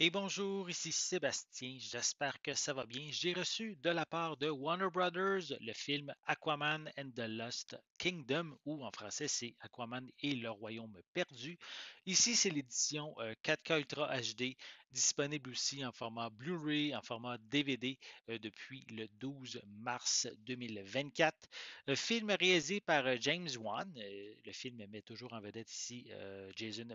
Et bonjour, ici Sébastien, j'espère que ça va bien. J'ai reçu de la part de Warner Brothers le film Aquaman and the Lost Kingdom, ou en français c'est Aquaman et le Royaume perdu. Ici c'est l'édition 4K euh, Ultra HD disponible aussi en format Blu-ray, en format DVD euh, depuis le 12 mars 2024. Euh, film réalisé par euh, James Wan, le film met toujours en vedette ici Jason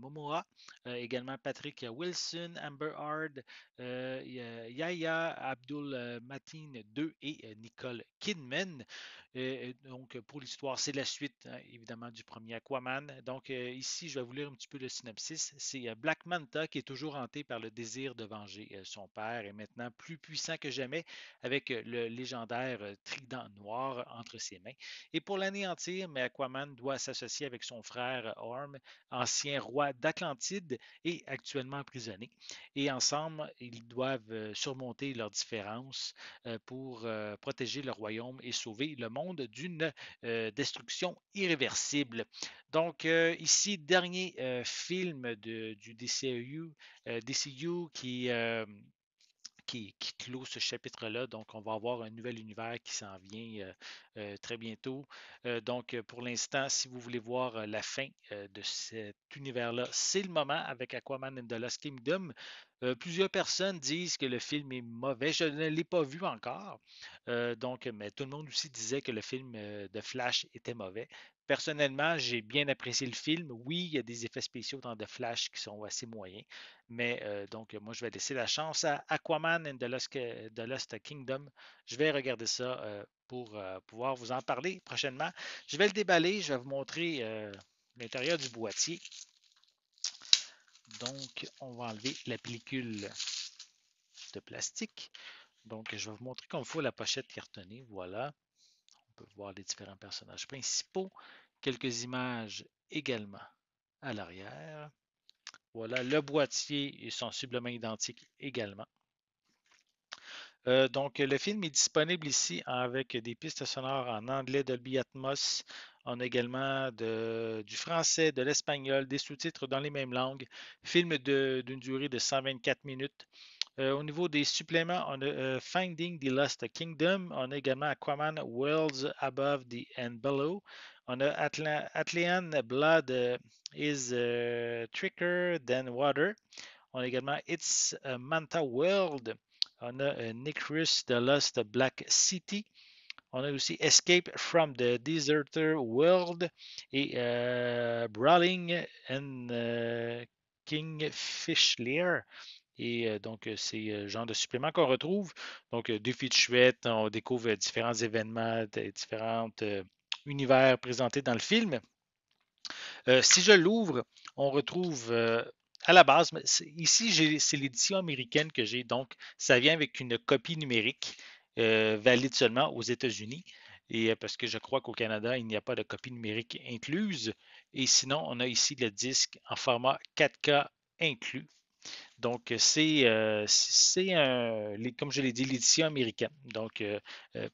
Momoa, également Patrick Wilson, Amber Hard, Yaya Abdul Matin II et Nicole Kidman. donc pour l'histoire, c'est la suite hein, évidemment du premier Aquaman. Donc ici, je vais vous lire un petit peu le synopsis. C'est Black Manta qui est toujours en par le désir de venger euh, son père est maintenant plus puissant que jamais avec euh, le légendaire euh, trident noir entre ses mains. Et pour l'anéantir, mais Aquaman doit s'associer avec son frère Orm, ancien roi d'Atlantide et actuellement emprisonné. Et ensemble, ils doivent surmonter leurs différences pour protéger le royaume et sauver le monde d'une destruction irréversible. Donc ici, dernier film du DCEU e euh, DCU euh, qui, qui, clôt ce chapitre-là. Donc, on va avoir un nouvel univers qui s'en vient euh, très bientôt. donc, pour l'instant, si vous voulez voir la fin de cet univers-là, c'est le moment avec Aquaman and the Lost Kingdom. plusieurs personnes disent que le film est mauvais. Je ne l'ai pas vu encore. donc, mais tout le monde aussi disait que le film de Flash était mauvais. Personnellement, j'ai bien apprécié le film. Oui, il y a des effets spéciaux dans The Flash qui sont assez moyens, mais euh, donc moi, je vais laisser la chance à Aquaman and the Lost, Kingdom. Je vais regarder ça euh, pour euh, pouvoir vous en parler prochainement. Je vais le déballer, je vais vous montrer l'intérieur du boîtier. Donc, on va enlever la pellicule de plastique. Donc, je vais vous montrer comme il faut la pochette cartonnée. Voilà peut voir les différents personnages principaux. Quelques images également à l'arrière. Voilà le boîtier et son identique également. Euh, donc, le film est disponible ici avec des pistes sonores en anglais, de Atmos. On a également de, du français, de l'espagnol, des sous-titres dans les mêmes langues. Film d'une durée de 124 minutes. Euh, au niveau des suppléments, on a euh, Finding the Lost Kingdom. On a également Aquaman Worlds Above the and Below. On a Blood euh, is uh, Tricker Than Water. On a également It's a Manta World. On a Necrus The Lost Black City. On a aussi Escape from the Deserter World et Brawling and King Fish Lear. Et euh, donc, euh, c'est euh, le genre de supplément qu'on retrouve. Donc, deux filles de chouette, on découvre différents événements, différents univers présentés dans le film. si je l'ouvre, on retrouve à la base, ici, c'est l'édition américaine que j'ai, donc ça vient avec une copie numérique valide seulement aux États-Unis. Et parce que je crois qu'au Canada, il n'y a pas de copie numérique incluse. Et sinon, on a ici le disque en format 4K inclus. Donc, euh, c'est, euh, comme je l'ai dit, l'édition américaine. Donc, euh,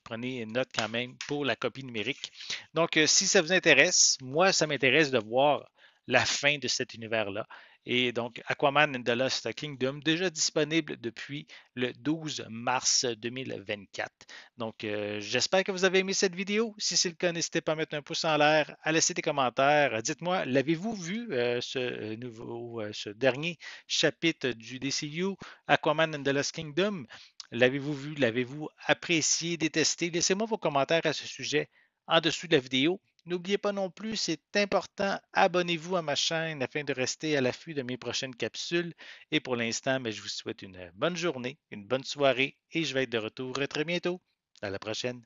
prenez note quand même pour la copie numérique. Donc, si ça vous intéresse, moi, ça m'intéresse de voir la fin de cet univers-là. Et donc, Aquaman and the Lost Kingdom, déjà disponible depuis le 12 mars 2024. Donc, euh, j'espère que vous avez aimé cette vidéo. Si c'est le cas, n'hésitez pas à mettre un pouce en l'air, à laisser des commentaires. Dites-moi, l'avez-vous vu euh, ce, nouveau, euh, ce dernier chapitre du DCU, Aquaman and the Lost Kingdom? L'avez-vous vu? L'avez-vous apprécié, détesté? Laissez-moi vos commentaires à ce sujet en dessous de la vidéo. N'oubliez pas non plus, c'est important, abonnez-vous à ma chaîne afin de rester à l'affût de mes prochaines capsules. Et pour l'instant, ben, je vous souhaite une bonne journée, une bonne soirée et je vais être de retour très bientôt. À la prochaine.